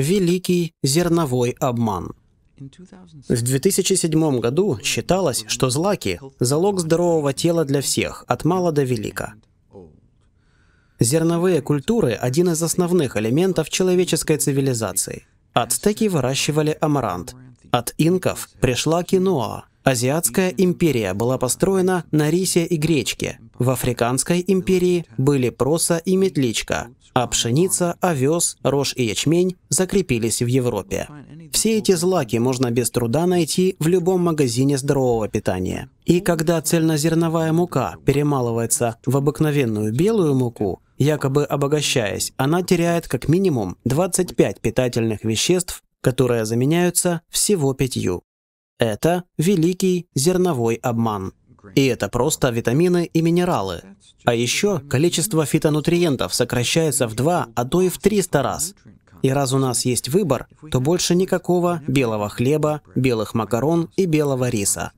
великий зерновой обман. В 2007 году считалось, что злаки – залог здорового тела для всех, от мала до велика. Зерновые культуры – один из основных элементов человеческой цивилизации. Ацтеки выращивали амарант, от инков пришла киноа, Азиатская империя была построена на рисе и гречке. В Африканской империи были проса и метличка, а пшеница, овес, рожь и ячмень закрепились в Европе. Все эти злаки можно без труда найти в любом магазине здорового питания. И когда цельнозерновая мука перемалывается в обыкновенную белую муку, якобы обогащаясь, она теряет как минимум 25 питательных веществ, которые заменяются всего пятью. Это великий зерновой обман. И это просто витамины и минералы. А еще количество фитонутриентов сокращается в два, а то и в 300 раз. И раз у нас есть выбор, то больше никакого белого хлеба, белых макарон и белого риса.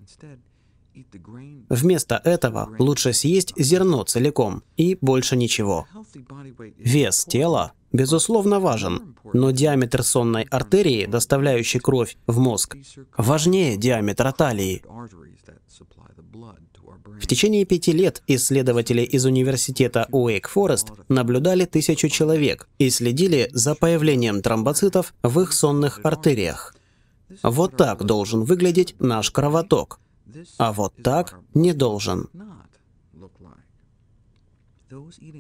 Вместо этого лучше съесть зерно целиком и больше ничего. Вес тела, безусловно, важен, но диаметр сонной артерии, доставляющей кровь в мозг, важнее диаметра талии. В течение пяти лет исследователи из университета Уэйк Форест наблюдали тысячу человек и следили за появлением тромбоцитов в их сонных артериях. Вот так должен выглядеть наш кровоток, а вот так не должен.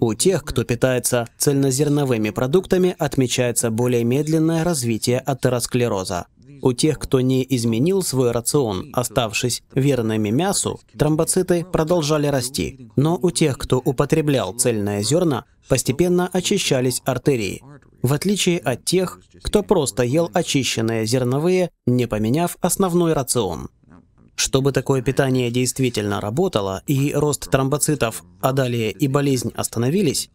У тех, кто питается цельнозерновыми продуктами, отмечается более медленное развитие атеросклероза. У тех, кто не изменил свой рацион, оставшись верными мясу, тромбоциты продолжали расти. Но у тех, кто употреблял цельное зерна, постепенно очищались артерии, в отличие от тех, кто просто ел очищенные зерновые, не поменяв основной рацион. Чтобы такое питание действительно работало и рост тромбоцитов, а далее и болезнь остановились,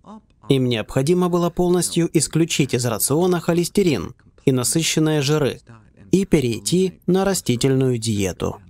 им необходимо было полностью исключить из рациона холестерин и насыщенные жиры и перейти на растительную диету.